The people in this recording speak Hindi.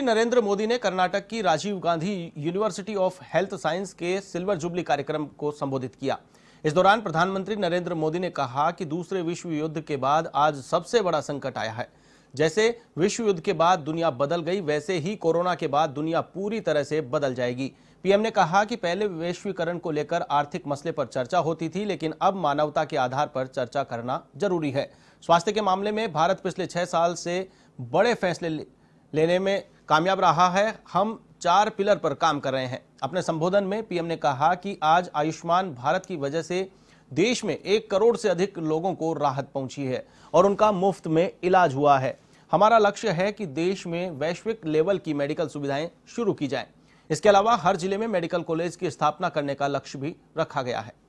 नरेंद्र मोदी ने कर्नाटक की Rajiv Gandhi university of health science के सिल्वर जुबली कार्यक्रम को संबोधित किया इस दौरान प्रधानमंत्री नरेंद्र मोदी ने कहा कि दूसरे विश्व युद्ध के बाद आज सबसे बड़ा संकट आया है जैसे विश्व युद्ध के बाद दुनिया बदल गई वैसे ही कोरोना के बाद दुनिया पूरी तरह से बदल जाएगी पीएम ने कहा कि पहले वैश्वीकरण को लेकर आर्थिक मसले पर चर्चा होती थी लेकिन अब मानवता के आधार पर चर्चा करना जरूरी है स्वास्थ्य के मामले में भारत पिछले छह साल से बड़े फैसले लेने में कामयाब रहा है हम चार पिलर पर काम कर रहे हैं अपने संबोधन में पीएम ने कहा कि आज आयुष्मान भारत की वजह से देश में एक करोड़ से अधिक लोगों को राहत पहुंची है और उनका मुफ्त में इलाज हुआ है हमारा लक्ष्य है कि देश में वैश्विक लेवल की मेडिकल सुविधाएं शुरू की जाएं। इसके अलावा हर जिले में मेडिकल कॉलेज की स्थापना करने का लक्ष्य भी रखा गया है